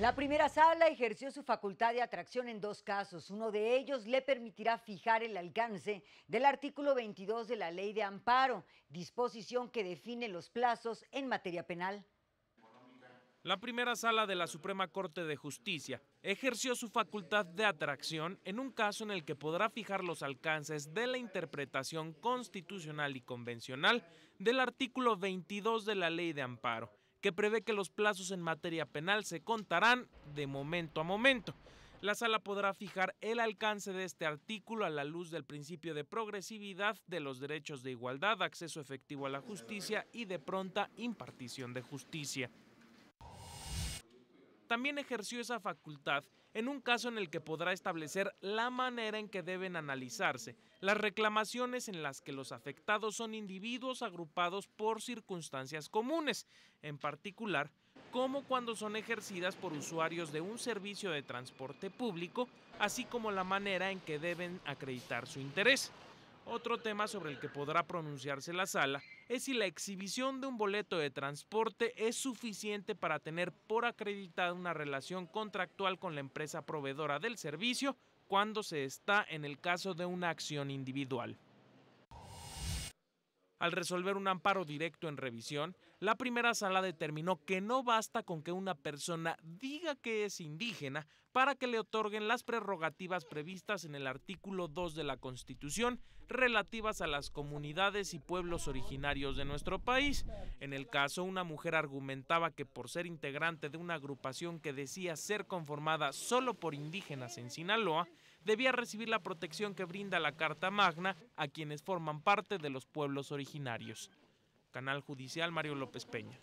La primera sala ejerció su facultad de atracción en dos casos. Uno de ellos le permitirá fijar el alcance del artículo 22 de la Ley de Amparo, disposición que define los plazos en materia penal. La primera sala de la Suprema Corte de Justicia ejerció su facultad de atracción en un caso en el que podrá fijar los alcances de la interpretación constitucional y convencional del artículo 22 de la Ley de Amparo, que prevé que los plazos en materia penal se contarán de momento a momento. La sala podrá fijar el alcance de este artículo a la luz del principio de progresividad de los derechos de igualdad, acceso efectivo a la justicia y de pronta impartición de justicia también ejerció esa facultad en un caso en el que podrá establecer la manera en que deben analizarse las reclamaciones en las que los afectados son individuos agrupados por circunstancias comunes, en particular como cuando son ejercidas por usuarios de un servicio de transporte público, así como la manera en que deben acreditar su interés. Otro tema sobre el que podrá pronunciarse la sala es si la exhibición de un boleto de transporte es suficiente para tener por acreditada una relación contractual con la empresa proveedora del servicio cuando se está en el caso de una acción individual. Al resolver un amparo directo en revisión, la primera sala determinó que no basta con que una persona diga que es indígena para que le otorguen las prerrogativas previstas en el artículo 2 de la Constitución relativas a las comunidades y pueblos originarios de nuestro país. En el caso, una mujer argumentaba que por ser integrante de una agrupación que decía ser conformada solo por indígenas en Sinaloa, debía recibir la protección que brinda la Carta Magna a quienes forman parte de los pueblos originarios. Canal Judicial Mario López Peña.